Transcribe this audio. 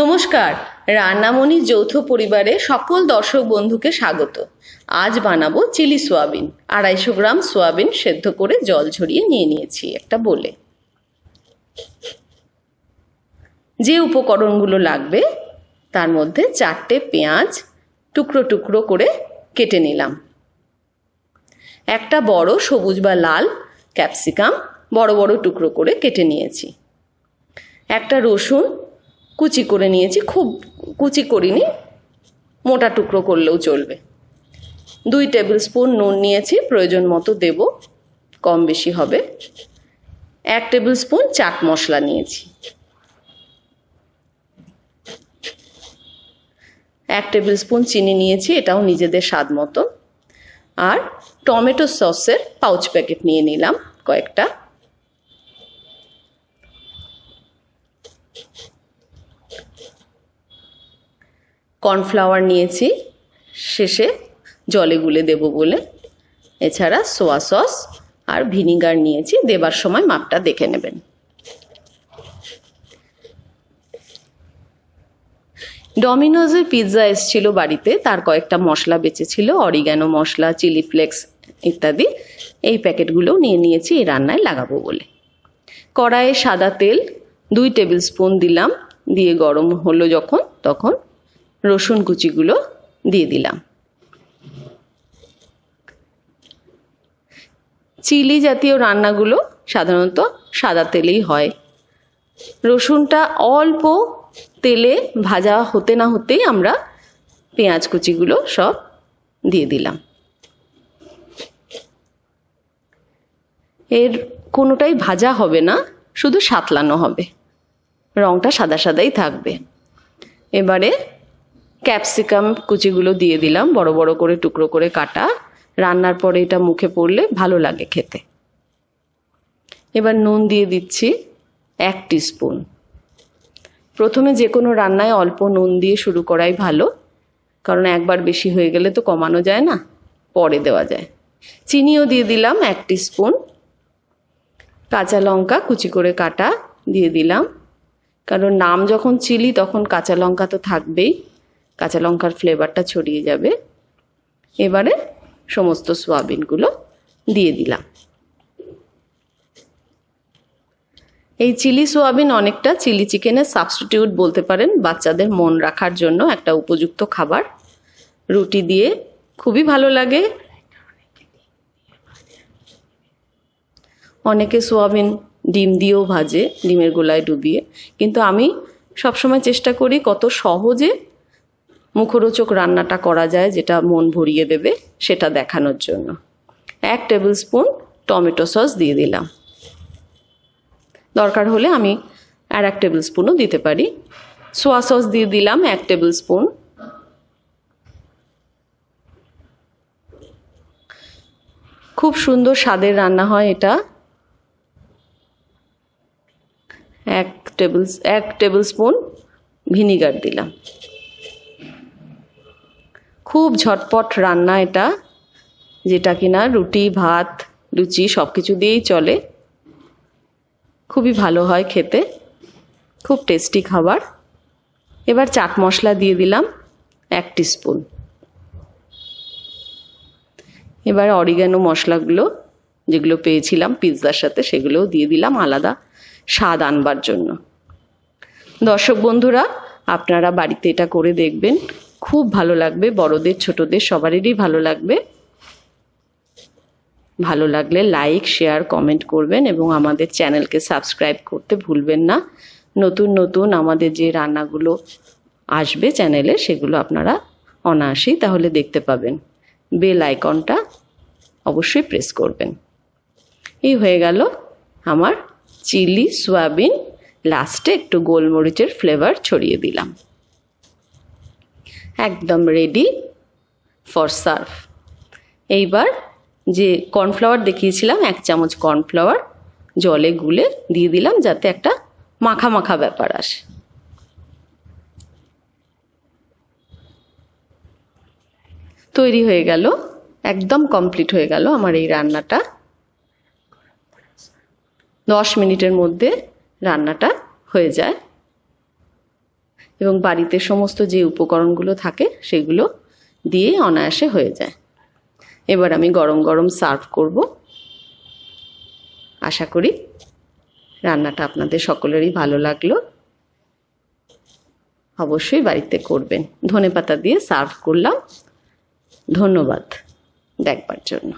নমস্কার রান্নামণি যৌথ পরিবারে সকল দর্শক বন্ধুকে স্বাগত আজ বানাবো চিলি সোয়াবিন আড়াইশো গ্রাম সোয়াবিন সেদ্ধ করে জল ঝরিয়ে নিয়ে নিয়েছি একটা বলে যে উপকরণগুলো লাগবে তার মধ্যে চারটে পেঁয়াজ টুকরো টুকরো করে কেটে নিলাম একটা বড় সবুজ বা লাল ক্যাপসিকাম বড় বড় টুকরো করে কেটে নিয়েছি একটা রসুন কুচি করে নিয়েছি খুব কুচি করিনি মোটা টুকরো করলেও চলবে দুই টেবিল স্পুন নুন নিয়েছি প্রয়োজন মতো দেব কম বেশি হবে এক টেবিল স্পুন চাট মশলা নিয়েছি এক টেবিল স্পুন চিনি নিয়েছি এটাও নিজেদের স্বাদ মতো আর টমেটো সসের পাউচ প্যাকেট নিয়ে নিলাম কয়েকটা কর্নফ্লাওয়ার নিয়েছি শেষে জলে গুলে দেব বলে এছাড়া সোয়া সস আর ভিনিগার নিয়েছি দেবার সময় মাপটা দেখে নেবেন ডমিনোজের পিৎজা এসছিল বাড়িতে তার কয়েকটা মশলা বেঁচেছিল অরিগ্যানো মশলা চিলি ফ্লেক্স ইত্যাদি এই প্যাকেটগুলো নিয়ে নিয়েছি এই রান্নায় লাগাবো বলে কড়াইয়ে সাদা তেল দুই টেবিল স্পুন দিলাম দিয়ে গরম হলো যখন তখন রসুন কুচিগুলো দিয়ে দিলাম চিলি জাতীয় রান্নাগুলো সাধারণত সাদা তেলেই হয় রসুনটা অল্প তেলে ভাজা হতে না হতেই আমরা পেঁয়াজ কুচিগুলো সব দিয়ে দিলাম এর কোনোটাই ভাজা হবে না শুধু সাতলানো হবে রঙটা সাদা সাদাই থাকবে এবারে ক্যাপসিকাম কুচিগুলো দিয়ে দিলাম বড় বড় করে টুকরো করে কাটা রান্নার পরে এটা মুখে পড়লে ভালো লাগে খেতে এবার নুন দিয়ে দিচ্ছি এক স্পুন প্রথমে যে কোনো রান্নায় অল্প নুন দিয়ে শুরু করাই ভালো কারণ একবার বেশি হয়ে গেলে তো কমানো যায় না পরে দেওয়া যায় চিনিও দিয়ে দিলাম এক স্পুন কাঁচা লঙ্কা কুচি করে কাটা দিয়ে দিলাম কারণ নাম যখন চিলি তখন কাঁচা লঙ্কা তো থাকবেই কাঁচা লঙ্কার ফ্লেভারটা ছড়িয়ে যাবে এবারে সমস্ত সোয়াবিনগুলো দিয়ে দিলাম এই চিলি সোয়াবিন অনেকটা চিলি চিকেনের সাবস্টিটিউট বলতে পারেন বাচ্চাদের মন রাখার জন্য একটা উপযুক্ত খাবার রুটি দিয়ে খুবই ভালো লাগে অনেকে সোয়াবিন ডিম দিয়েও ভাজে ডিমের গোলায় ডুবিয়ে কিন্তু আমি সবসময় চেষ্টা করি কত সহজে মুখরোচক রান্নাটা করা যায় যেটা মন ভরিয়ে দেবে সেটা দেখানোর জন্য এক টেবিল স্পুন টমেটো সস দিয়ে দিলাম দরকার হলে আমি আর এক টেবিল স্পুনও দিতে পারি সোয়া সস দিয়ে দিলাম এক টেবিল স্পুন খুব সুন্দর স্বাদের রান্না হয় এটা এক টেবিল এক টেবিল স্পুন ভিনিগার দিলাম খুব ঝটপট রান্না এটা যেটা কিনা রুটি ভাত লুচি সব কিছু দিয়েই চলে খুবই ভালো হয় খেতে খুব টেস্টি খাবার এবার চাট মশলা দিয়ে দিলাম এক স্পুন এবার অরিগানো মশলাগুলো যেগুলো পেয়েছিলাম পিৎজার সাথে সেগুলোও দিয়ে দিলাম আলাদা স্বাদ আনবার জন্য দর্শক বন্ধুরা আপনারা বাড়িতে এটা করে দেখবেন খুব ভালো লাগবে বড়দের ছোটদের সবারই ভালো লাগবে ভালো লাগলে লাইক শেয়ার কমেন্ট করবেন এবং আমাদের চ্যানেলকে সাবস্ক্রাইব করতে ভুলবেন না নতুন নতুন আমাদের যে রান্নাগুলো আসবে চ্যানেলে সেগুলো আপনারা অনায়াসেই তাহলে দেখতে পাবেন বেল আইকনটা অবশ্যই প্রেস করবেন এই হয়ে গেল আমার চিলি সোয়াবিন লাস্টে একটু গোলমরিচের ফ্লেভার ছড়িয়ে দিলাম একদম রেডি ফর সার্ভ এইবার যে কর্নফ্লাওয়ার দেখিয়েছিলাম এক চামচ কর্নফ্লাওয়ার জলে গুলে দিয়ে দিলাম যাতে একটা মাখা মাখা ব্যাপার আসে তৈরি হয়ে গেল একদম কমপ্লিট হয়ে গেল আমার এই রান্নাটা দশ মিনিটের মধ্যে রান্নাটা হয়ে যায় এবং বাড়িতে সমস্ত যে উপকরণগুলো থাকে সেগুলো দিয়ে অনায়াসে হয়ে যায় এবার আমি গরম গরম সার্ভ করব আশা করি রান্নাটা আপনাদের সকলেরই ভালো লাগলো অবশ্যই বাড়িতে করবেন ধনে পাতা দিয়ে সার্ভ করলাম ধন্যবাদ দেখবার জন্য